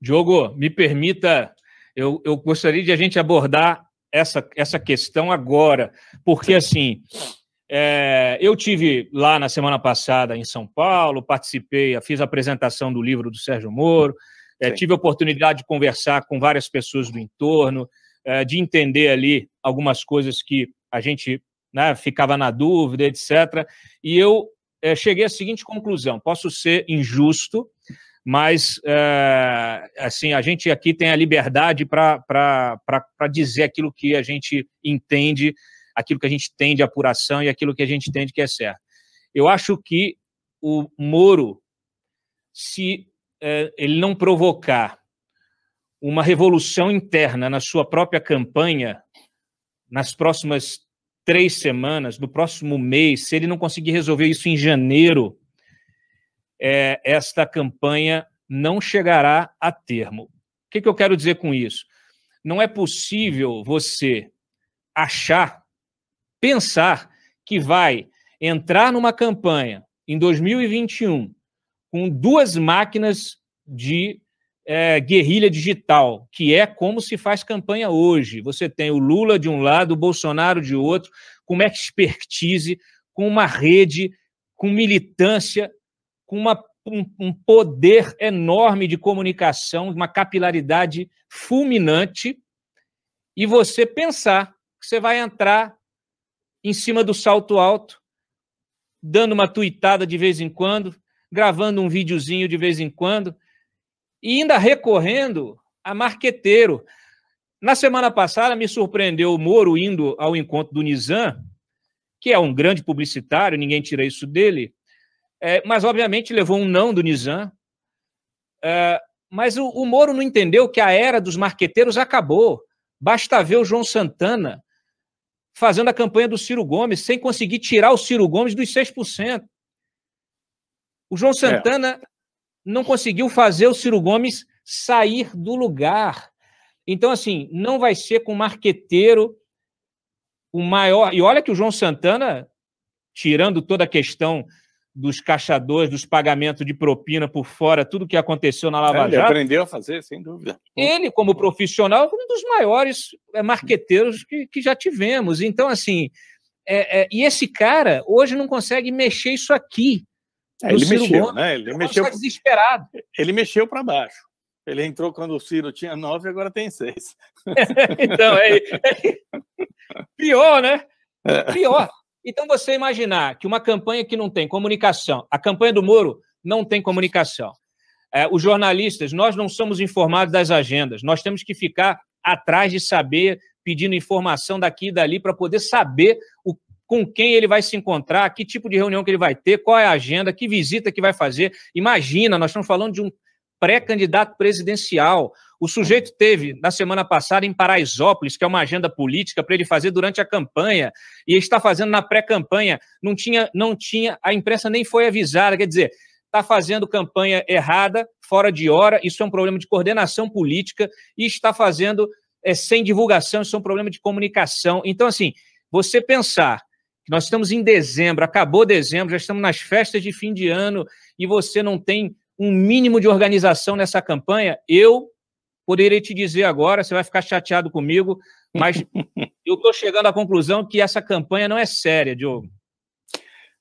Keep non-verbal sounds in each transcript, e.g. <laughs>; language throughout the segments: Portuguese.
Diogo, me permita, eu, eu gostaria de a gente abordar essa, essa questão agora, porque assim. É, eu tive lá na semana passada em São Paulo, participei, fiz a apresentação do livro do Sérgio Moro, é, tive a oportunidade de conversar com várias pessoas do entorno, é, de entender ali algumas coisas que a gente né, ficava na dúvida, etc. E eu é, cheguei à seguinte conclusão: posso ser injusto, mas é, assim a gente aqui tem a liberdade para dizer aquilo que a gente entende, aquilo que a gente tem de apuração e aquilo que a gente entende que é certo. Eu acho que o Moro, se é, ele não provocar uma revolução interna na sua própria campanha nas próximas três semanas, no próximo mês, se ele não conseguir resolver isso em janeiro, é, esta campanha não chegará a termo. O que, que eu quero dizer com isso? Não é possível você achar, pensar que vai entrar numa campanha em 2021 com duas máquinas de é, guerrilha digital, que é como se faz campanha hoje. Você tem o Lula de um lado, o Bolsonaro de outro, com uma expertise, com uma rede, com militância com uma, um, um poder enorme de comunicação, uma capilaridade fulminante, e você pensar que você vai entrar em cima do salto alto, dando uma tuitada de vez em quando, gravando um videozinho de vez em quando, e ainda recorrendo a marqueteiro. Na semana passada, me surpreendeu o Moro indo ao encontro do Nizam, que é um grande publicitário, ninguém tira isso dele, é, mas obviamente levou um não do Nizam. É, mas o, o Moro não entendeu que a era dos marqueteiros acabou. Basta ver o João Santana fazendo a campanha do Ciro Gomes sem conseguir tirar o Ciro Gomes dos 6%. O João é. Santana é. não conseguiu fazer o Ciro Gomes sair do lugar. Então, assim, não vai ser com o marqueteiro o maior. E olha que o João Santana, tirando toda a questão dos caixadores, dos pagamentos de propina por fora, tudo que aconteceu na Lava é, Jato. Ele aprendeu a fazer, sem dúvida. Ele, como profissional, é um dos maiores é, marqueteiros que, que já tivemos. Então, assim, é, é, e esse cara hoje não consegue mexer isso aqui. É, ele Ciro mexeu, Gomes, né? Ele mexeu, desesperado. Ele mexeu para baixo. Ele entrou quando o Ciro tinha nove, agora tem seis. <laughs> então, é, <laughs> pior, né? Pior. Então, você imaginar que uma campanha que não tem comunicação, a campanha do Moro não tem comunicação. É, os jornalistas, nós não somos informados das agendas, nós temos que ficar atrás de saber, pedindo informação daqui e dali para poder saber o, com quem ele vai se encontrar, que tipo de reunião que ele vai ter, qual é a agenda, que visita que vai fazer. Imagina, nós estamos falando de um pré-candidato presidencial. O sujeito teve, na semana passada, em Paraisópolis, que é uma agenda política para ele fazer durante a campanha, e está fazendo na pré-campanha. Não tinha, não tinha, a imprensa nem foi avisada. Quer dizer, está fazendo campanha errada, fora de hora, isso é um problema de coordenação política, e está fazendo é, sem divulgação, isso é um problema de comunicação. Então, assim, você pensar que nós estamos em dezembro, acabou dezembro, já estamos nas festas de fim de ano, e você não tem um mínimo de organização nessa campanha, eu poderia te dizer agora, você vai ficar chateado comigo, mas <laughs> eu estou chegando à conclusão que essa campanha não é séria, Diogo.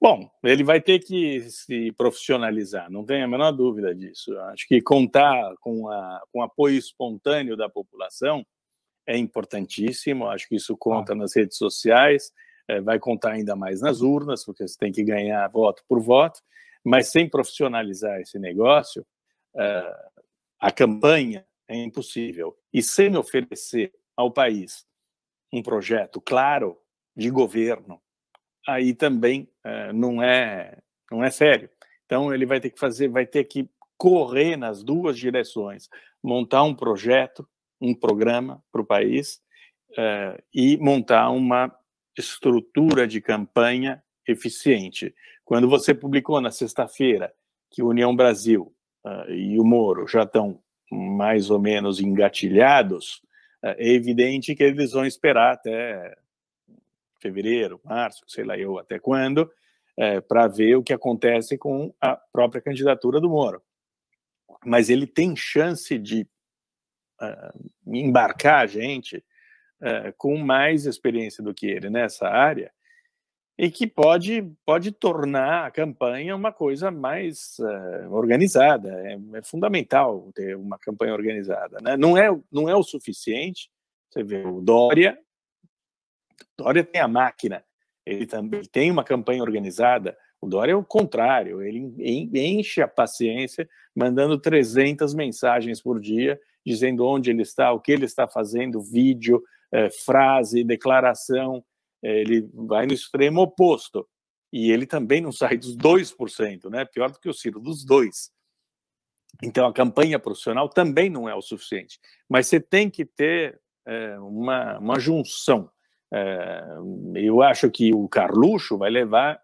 Bom, ele vai ter que se profissionalizar, não tenho a menor dúvida disso. Acho que contar com, a, com apoio espontâneo da população é importantíssimo. Acho que isso conta ah. nas redes sociais, é, vai contar ainda mais nas urnas, porque você tem que ganhar voto por voto. Mas sem profissionalizar esse negócio, é, a campanha é impossível. E sem oferecer ao país um projeto claro de governo, aí também eh, não é não é sério. Então ele vai ter que fazer, vai ter que correr nas duas direções, montar um projeto, um programa para o país eh, e montar uma estrutura de campanha eficiente. Quando você publicou na sexta-feira que União Brasil uh, e o Moro já estão mais ou menos engatilhados, eh, é evidente que eles vão esperar até fevereiro, março, sei lá eu até quando, é, eh, para ver o que acontece com a própria candidatura do Moro. Mas ele tem chance de uh, embarcar a gente uh, com mais experiência do que ele nessa área e que pode, pode tornar a campanha uma coisa mais uh, organizada. É, é, fundamental ter uma campanha organizada. Né? Não, é, não é o suficiente. Você vê, o Dória, Dória tem a máquina, ele também tem uma campanha organizada. O Dória é o contrário, ele enche a paciência, mandando 300 mensagens por dia, dizendo onde ele está, o que ele está fazendo, vídeo, eh, frase, declaração, é, ele vai no extremo oposto. E ele também não sai dos 2%, né? Pior do que o Ciro, dos 2%. Então, a campanha profissional também não é o suficiente. Mas você tem que ter é, uma, uma junção. É, eu acho que o Carluxo vai levar,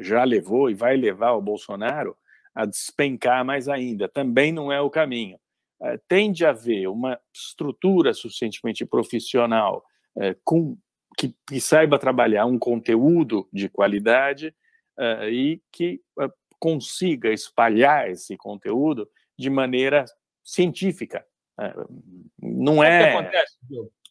já levou e vai levar o Bolsonaro a despencar mais ainda. Também não é o caminho. É, tem de haver uma estrutura suficientemente profissional, é, com que, que saiba trabalhar um conteúdo de qualidade uh, e que uh, consiga espalhar esse conteúdo de maneira científica. Uh, não é, é. O, acontece,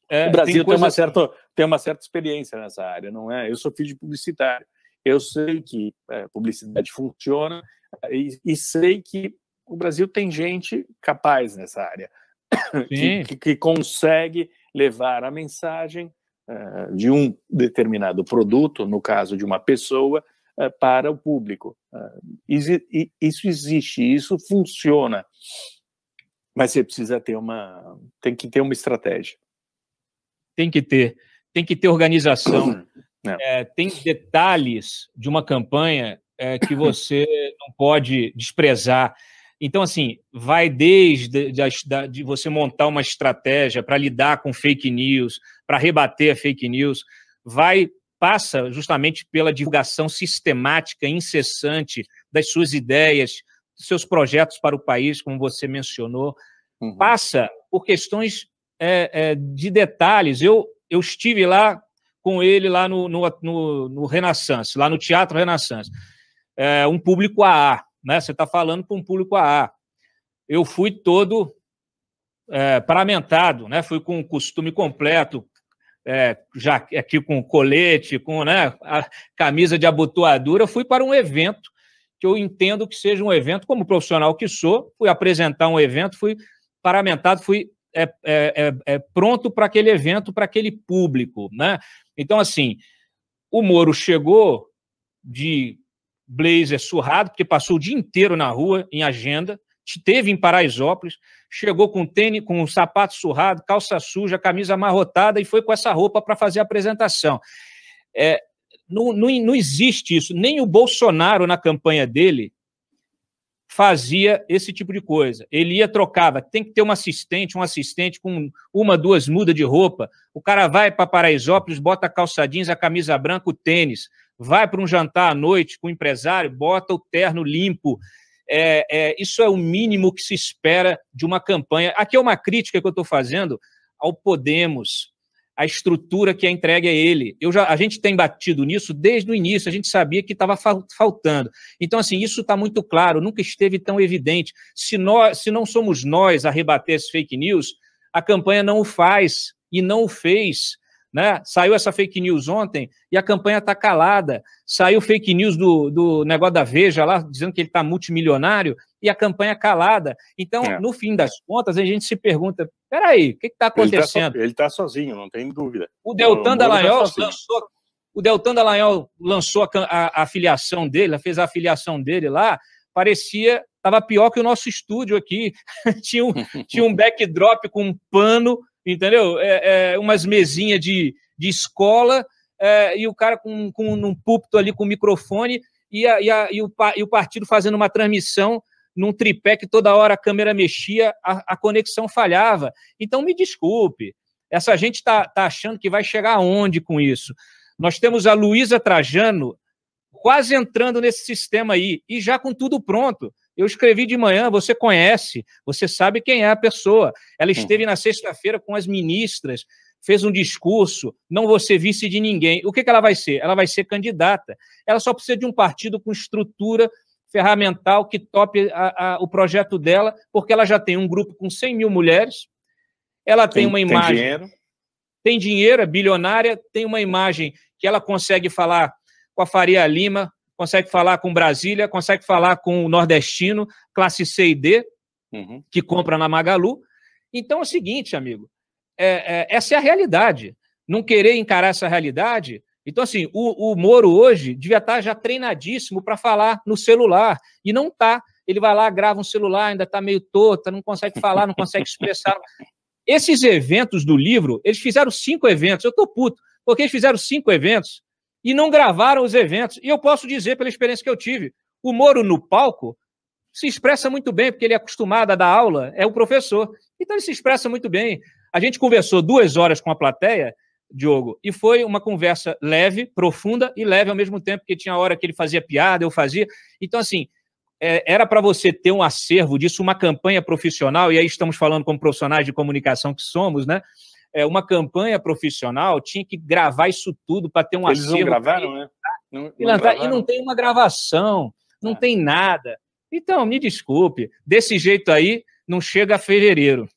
é, o Brasil tem, tem uma, certa, tem uma certa experiência nessa área, não é? Eu sou filho de publicitário. Eu sei que publicidade funciona e, e sei que o Brasil tem gente capaz nessa área, <coughs> que, que, que, consegue levar a mensagem eh, de um determinado produto, no caso de uma pessoa, eh, para o público. Eh, isso existe, isso funciona, mas você precisa ter uma, tem que ter uma estratégia. Tem que ter, tem que ter organização. É, é tem detalhes de uma campanha é, que você não pode desprezar. Então, assim, vai desde de, você montar uma estratégia para lidar com fake news, para rebater a fake news, vai passa justamente pela divulgação sistemática, incessante das suas ideias, seus projetos para o país, como você mencionou, uhum. passa por questões é, é, de detalhes. Eu, eu estive lá com ele lá no, no, no, no Renaissance, lá no Teatro Renaissance, é, um público AA né? Você está falando para um público AA. Eu fui todo é, paramentado, né? Fui com o costume completo, é, já aqui com colete, com né, camisa de abotoadura, fui para um evento que eu entendo que seja um evento, como profissional que sou, fui apresentar um evento, fui paramentado, fui é, é, é, é pronto para aquele evento, para aquele público, né? Então, assim, o Moro chegou de blazer surrado, porque passou o dia inteiro na rua, em agenda, teve em Paraisópolis, chegou com tênis, com um sapato surrado, calça suja, camisa amarrotada e foi com essa roupa para fazer a apresentação. É, não, não, não existe isso. Nem o Bolsonaro, na campanha dele, fazia esse tipo de coisa. Ele ia, trocava. Tem que ter um assistente, um assistente com uma, duas mudas de roupa. O cara vai para Paraisópolis, bota calça jeans, a camisa branca, o tênis vai para um jantar à noite com o um empresário, bota o terno limpo. É, é, isso é o mínimo que se espera de uma campanha. Aqui é uma crítica que eu estou fazendo ao Podemos, a estrutura que é entregue a ele. Eu já, a gente tem batido nisso desde o início, a gente sabia que estava faltando. Então, assim, isso está muito claro, nunca esteve tão evidente. Se, nós, se não somos nós a rebater as fake news, a campanha não o faz e não o fez. Né? Saiu essa fake news ontem e a campanha está calada. Saiu fake news do, do negócio da Veja lá, dizendo que ele está multimilionário e a campanha calada. Então, é. no fim das contas, a gente se pergunta: peraí, o que está tá acontecendo? Ele está tá sozinho, não tem dúvida. O Deltan o Dallagnol tá lançou. O Deltan Dallagnol lançou a, a, a filiação dele, fez a afiliação dele lá, parecia estava pior que o nosso estúdio aqui. <laughs> tinha, um, <laughs> tinha um backdrop com um pano entendeu? É, é, umas mesinhas de, de escola é, e o cara com, com um púlpito ali com microfone e, a, e, a, e, o, e o partido fazendo uma transmissão num tripé que toda hora a câmera mexia, a, a conexão falhava. Então, me desculpe, essa gente está tá achando que vai chegar aonde com isso? Nós temos a Luísa Trajano quase entrando nesse sistema aí e já com tudo pronto. Eu escrevi de manhã, você conhece, você sabe quem é a pessoa. Ela esteve na sexta-feira com as ministras, fez um discurso, não vou ser vice de ninguém. O que, que ela vai ser? Ela vai ser candidata. Ela só precisa de um partido com estrutura ferramental que tope a, a, o projeto dela, porque ela já tem um grupo com 100 mil mulheres, ela tem, tem uma imagem. Tem dinheiro. Tem dinheiro, é bilionária, tem uma imagem que ela consegue falar com a Faria Lima, consegue falar com Brasília, consegue falar com o nordestino, classe C e D, uhum. que compra na Magalu. Então é o seguinte, amigo, é, é, essa é a realidade. Não querer encarar essa realidade. Então, assim, o, o Moro hoje devia estar tá já treinadíssimo para falar no celular e não está. Ele vai lá, grava um celular, ainda está meio torta, não consegue falar, não consegue expressar. <laughs> Esses eventos do livro, eles fizeram cinco eventos. Eu estou puto, porque eles fizeram cinco eventos e não gravaram os eventos. E eu posso dizer, pela experiência que eu tive, o Moro no palco se expressa muito bem, porque ele é acostumado a dar aula, é o professor. Então ele se expressa muito bem. A gente conversou duas horas com a plateia, Diogo, e foi uma conversa leve, profunda e leve ao mesmo tempo, porque tinha hora que ele fazia piada, eu fazia. Então, assim, é, era para você ter um acervo disso, uma campanha profissional, e aí estamos falando como profissionais de comunicação que somos, né? é, uma campanha profissional tinha que gravar isso tudo para ter um Eles acervo. Eles né? tá? não gravaram, né? Não, não gravaram. E não tem uma gravação, não é. tem nada. Então, me desculpe, desse jeito aí não chega a fevereiro.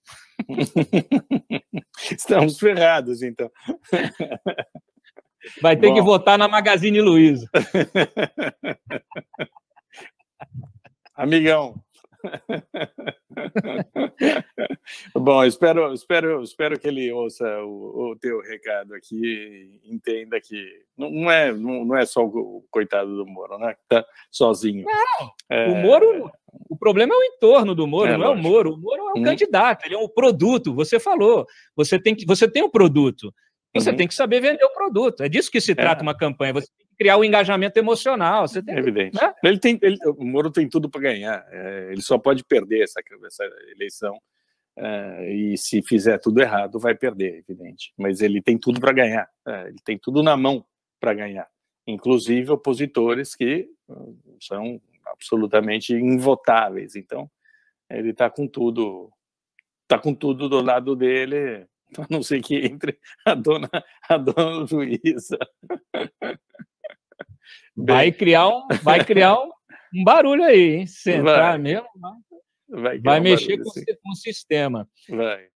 <laughs> Estamos ferrados, então. <laughs> Vai ter Bom. que votar na Magazine Luiza. <laughs> Amigão, <laughs> Bom, espero, espero, espero que ele ouça o, o teu recado aqui e entenda que não é, não é só o coitado do Moro, né? Que tá sozinho. Não, é, o Moro. É. O problema é o entorno do Moro, é, não lógico. é o Moro. O Moro é um hum. candidato, ele é um produto. Você falou, você tem que, você tem um produto. Você uhum. tem que saber vender o produto. É disso que se é. trata é. uma campanha. Você tem criar o um engajamento emocional. Você tem, é Evidente. Né? Ele tem, ele, o Moro tem tudo para ganhar. É, ele só pode perder essa, essa eleição. É, e se fizer tudo errado, vai perder, evidente. Mas ele tem tudo para ganhar. É, ele tem tudo na mão para ganhar. Inclusive opositores que hum, são absolutamente invotáveis. Então, ele está com tudo está com tudo do lado dele, <laughs> a não ser que entre a dona, a dona juíza. <laughs> Vai criar um, vai criar um, um barulho aí, hein? Se entrar vai. mesmo, vai, vai mexer barulho, com, com, o sistema. Vai.